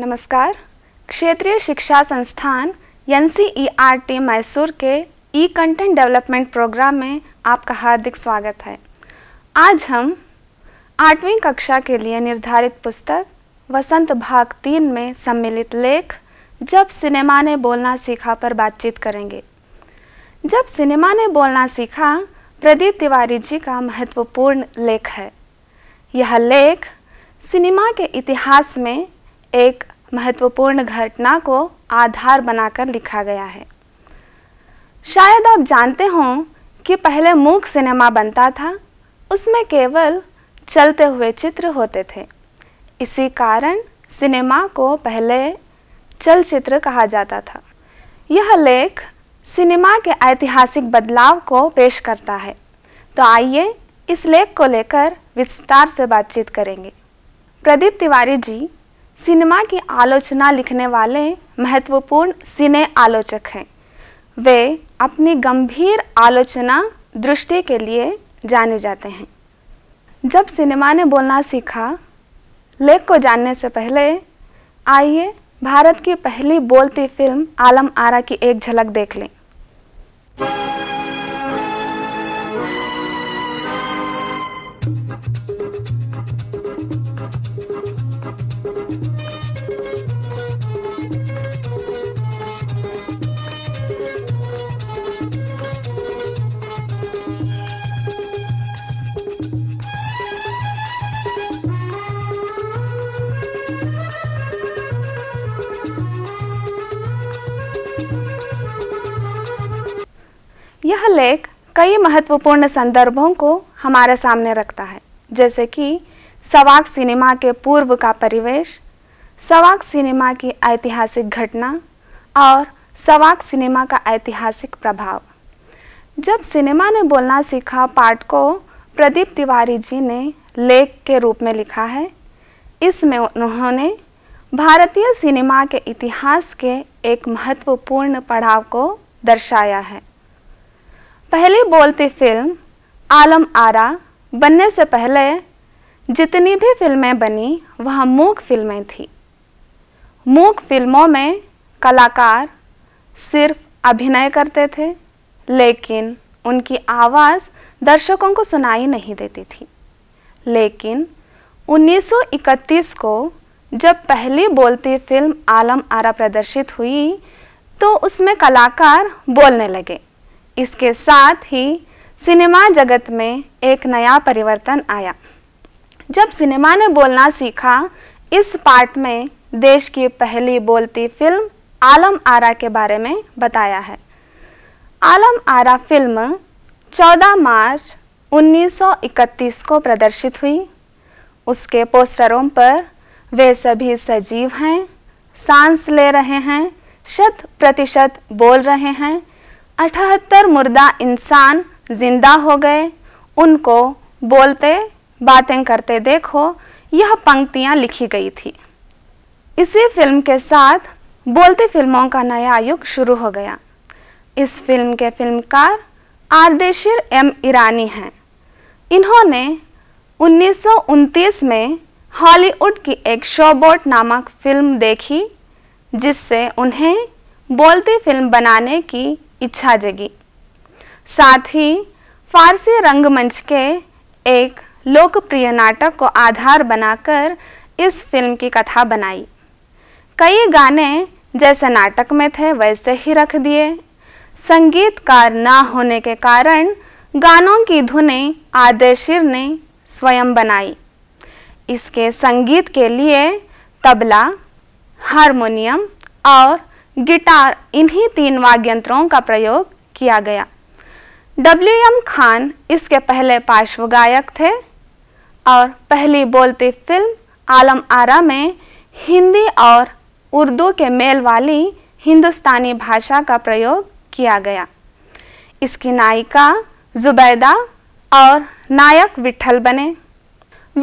नमस्कार क्षेत्रीय शिक्षा संस्थान एन सी मैसूर के ई कंटेंट डेवलपमेंट प्रोग्राम में आपका हार्दिक स्वागत है आज हम आठवीं कक्षा के लिए निर्धारित पुस्तक वसंत भाग तीन में सम्मिलित लेख जब सिनेमा ने बोलना सीखा पर बातचीत करेंगे जब सिनेमा ने बोलना सीखा प्रदीप तिवारी जी का महत्वपूर्ण लेख है यह लेख सिनेमा के इतिहास में एक महत्वपूर्ण घटना को आधार बनाकर लिखा गया है शायद आप जानते हों कि पहले मूक सिनेमा बनता था उसमें केवल चलते हुए चित्र होते थे इसी कारण सिनेमा को पहले चलचित्र कहा जाता था यह लेख सिनेमा के ऐतिहासिक बदलाव को पेश करता है तो आइए इस लेख को लेकर विस्तार से बातचीत करेंगे प्रदीप तिवारी जी सिनेमा की आलोचना लिखने वाले महत्वपूर्ण सिने आलोचक हैं वे अपनी गंभीर आलोचना दृष्टि के लिए जाने जाते हैं जब सिनेमा ने बोलना सीखा लेख को जानने से पहले आइए भारत की पहली बोलती फिल्म आलम आरा की एक झलक देख लें यह लेख कई महत्वपूर्ण संदर्भों को हमारे सामने रखता है जैसे कि सवाक सिनेमा के पूर्व का परिवेश सवाक सिनेमा की ऐतिहासिक घटना और सवाक सिनेमा का ऐतिहासिक प्रभाव जब सिनेमा ने बोलना सीखा पाठ को प्रदीप तिवारी जी ने लेख के रूप में लिखा है इसमें उन्होंने भारतीय सिनेमा के इतिहास के एक महत्वपूर्ण पड़ाव को दर्शाया है पहली बोलती फिल्म आलम आरा बनने से पहले जितनी भी फिल्में बनी वह मूक फिल्में थी मूक फिल्मों में कलाकार सिर्फ अभिनय करते थे लेकिन उनकी आवाज़ दर्शकों को सुनाई नहीं देती थी लेकिन 1931 को जब पहली बोलती फिल्म आलम आरा प्रदर्शित हुई तो उसमें कलाकार बोलने लगे इसके साथ ही सिनेमा जगत में एक नया परिवर्तन आया जब सिनेमा ने बोलना सीखा इस पार्ट में देश की पहली बोलती फिल्म आलम आरा के बारे में बताया है आलम आरा फिल्म 14 मार्च 1931 को प्रदर्शित हुई उसके पोस्टरों पर वे सभी सजीव हैं सांस ले रहे हैं शत प्रतिशत बोल रहे हैं अठहत्तर मुर्दा इंसान जिंदा हो गए उनको बोलते बातें करते देखो यह पंक्तियां लिखी गई थी इसी फिल्म के साथ बोलती फिल्मों का नया युग शुरू हो गया इस फिल्म के फिल्मकार आर्देशिर एम ईरानी हैं इन्होंने उन्नीस में हॉलीवुड की एक शोबोट नामक फिल्म देखी जिससे उन्हें बोलती फिल्म बनाने की इच्छा जगी साथ ही फारसी रंगमंच के एक लोकप्रिय नाटक को आधार बनाकर इस फिल्म की कथा बनाई कई गाने जैसे नाटक में थे वैसे ही रख दिए संगीतकार ना होने के कारण गानों की धुनें आदेशिर ने स्वयं बनाई इसके संगीत के लिए तबला हारमोनियम और गिटार इन्हीं तीन वाग्यंत्रों का प्रयोग किया गया डब्ल्यू एम खान इसके पहले पार्श्व गायक थे और पहली बोलती फिल्म आलम आरा में हिंदी और उर्दू के मेल वाली हिंदुस्तानी भाषा का प्रयोग किया गया इसकी नायिका जुबैदा और नायक विठल बने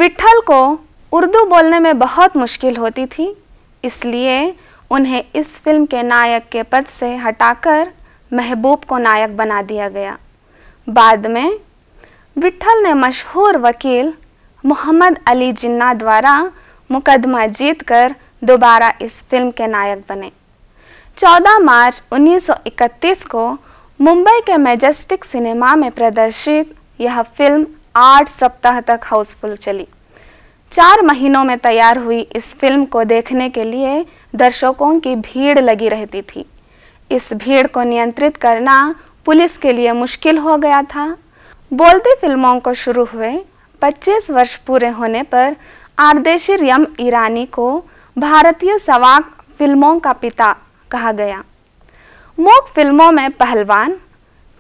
विठल को उर्दू बोलने में बहुत मुश्किल होती थी इसलिए उन्हें इस फिल्म के नायक के पद से हटाकर महबूब को नायक बना दिया गया बाद में विठल ने मशहूर वकील मोहम्मद अली जिन्ना द्वारा मुकदमा जीतकर दोबारा इस फिल्म के नायक बने 14 मार्च 1931 को मुंबई के मेजेस्टिक सिनेमा में प्रदर्शित यह फिल्म आठ सप्ताह तक हाउसफुल चली चार महीनों में तैयार हुई इस फिल्म को देखने के लिए दर्शकों की भीड़ लगी रहती थी इस भीड़ को नियंत्रित करना पुलिस के लिए मुश्किल हो गया था बोलती फिल्मों को शुरू हुए 25 वर्ष पूरे होने पर आरदेशिर यम ईरानी को भारतीय सवाक फिल्मों का पिता कहा गया मोक फिल्मों में पहलवान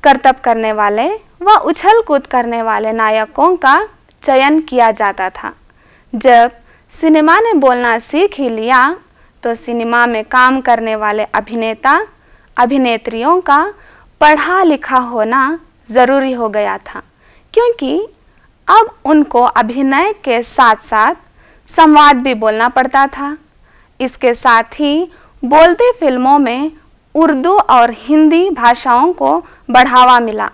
करतब करने वाले व वा उछल कूद करने वाले नायकों का चयन किया जाता था जब सिनेमा ने बोलना सीख ही लिया तो सिनेमा में काम करने वाले अभिनेता अभिनेत्रियों का पढ़ा लिखा होना ज़रूरी हो गया था क्योंकि अब उनको अभिनय के साथ साथ संवाद भी बोलना पड़ता था इसके साथ ही बोलते फिल्मों में उर्दू और हिंदी भाषाओं को बढ़ावा मिला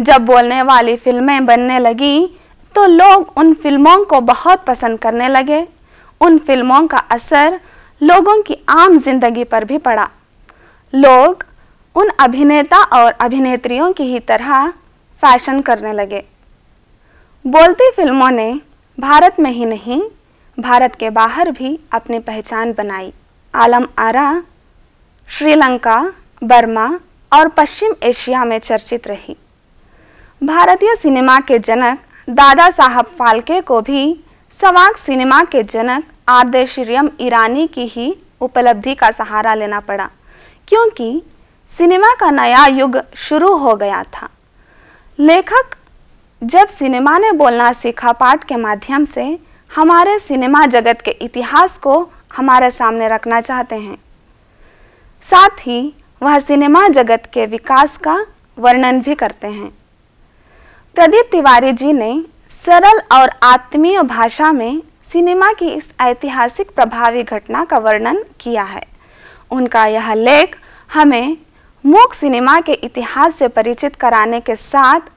जब बोलने वाली फिल्में बनने लगी तो लोग उन फिल्मों को बहुत पसंद करने लगे उन फिल्मों का असर लोगों की आम जिंदगी पर भी पड़ा लोग उन अभिनेता और अभिनेत्रियों की ही तरह फैशन करने लगे बोलती फिल्मों ने भारत में ही नहीं भारत के बाहर भी अपनी पहचान बनाई आलम आरा श्रीलंका बर्मा और पश्चिम एशिया में चर्चित रही भारतीय सिनेमा के जनक दादा साहब फाल्के को भी सवाग सिनेमा के जनक आर्देशिरियम ईरानी की ही उपलब्धि का सहारा लेना पड़ा क्योंकि सिनेमा का नया युग शुरू हो गया था लेखक जब सिनेमा ने बोलना सीखा पाठ के माध्यम से हमारे सिनेमा जगत के इतिहास को हमारे सामने रखना चाहते हैं साथ ही वह सिनेमा जगत के विकास का वर्णन भी करते हैं प्रदीप तिवारी जी ने सरल और आत्मीय भाषा में सिनेमा की इस ऐतिहासिक प्रभावी घटना का वर्णन किया है उनका यह लेख हमें मूक सिनेमा के इतिहास से परिचित कराने के साथ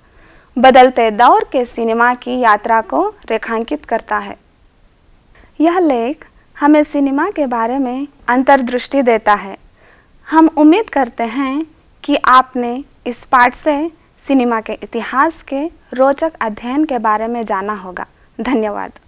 बदलते दौर के सिनेमा की यात्रा को रेखांकित करता है यह लेख हमें सिनेमा के बारे में अंतर्दृष्टि देता है हम उम्मीद करते हैं कि आपने इस पाठ से सिनेमा के इतिहास के रोचक अध्ययन के बारे में जाना होगा धन्यवाद